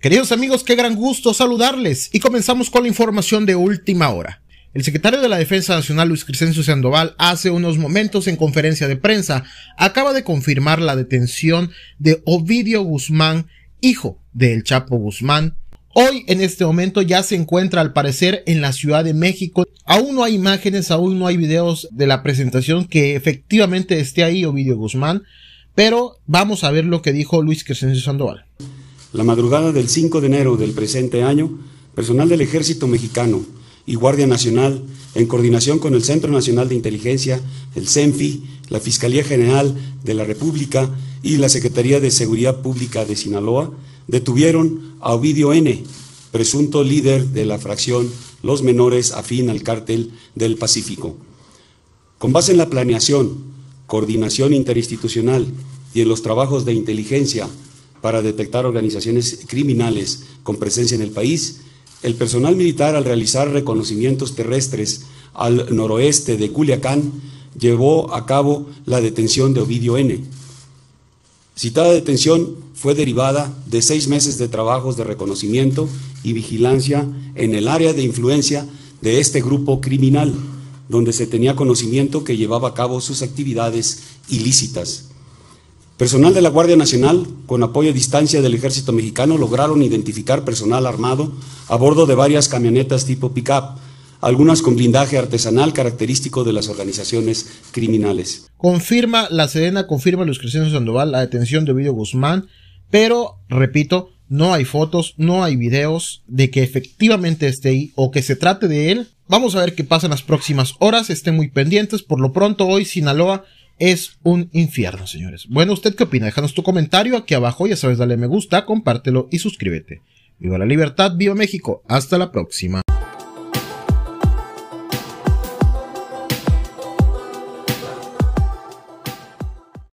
Queridos amigos, qué gran gusto saludarles y comenzamos con la información de última hora. El secretario de la Defensa Nacional Luis Crescencio Sandoval hace unos momentos en conferencia de prensa acaba de confirmar la detención de Ovidio Guzmán, hijo del Chapo Guzmán. Hoy en este momento ya se encuentra al parecer en la Ciudad de México. Aún no hay imágenes, aún no hay videos de la presentación que efectivamente esté ahí Ovidio Guzmán, pero vamos a ver lo que dijo Luis Crescencio Sandoval. La madrugada del 5 de enero del presente año, personal del Ejército Mexicano y Guardia Nacional, en coordinación con el Centro Nacional de Inteligencia, el CENFI, la Fiscalía General de la República y la Secretaría de Seguridad Pública de Sinaloa, detuvieron a Ovidio N., presunto líder de la fracción Los Menores afín al cártel del Pacífico. Con base en la planeación, coordinación interinstitucional y en los trabajos de inteligencia para detectar organizaciones criminales con presencia en el país, el personal militar al realizar reconocimientos terrestres al noroeste de Culiacán llevó a cabo la detención de Ovidio N. Citada detención fue derivada de seis meses de trabajos de reconocimiento y vigilancia en el área de influencia de este grupo criminal, donde se tenía conocimiento que llevaba a cabo sus actividades ilícitas. Personal de la Guardia Nacional, con apoyo a distancia del ejército mexicano, lograron identificar personal armado a bordo de varias camionetas tipo pick-up, algunas con blindaje artesanal característico de las organizaciones criminales. Confirma, la Serena, confirma Luis Crescenzo Sandoval la detención de Ovidio Guzmán, pero, repito, no hay fotos, no hay videos de que efectivamente esté ahí o que se trate de él. Vamos a ver qué pasa en las próximas horas, estén muy pendientes. Por lo pronto hoy Sinaloa es un infierno, señores. Bueno, ¿usted qué opina? Déjanos tu comentario aquí abajo, ya sabes, dale me gusta, compártelo y suscríbete. Viva la libertad, viva México. Hasta la próxima.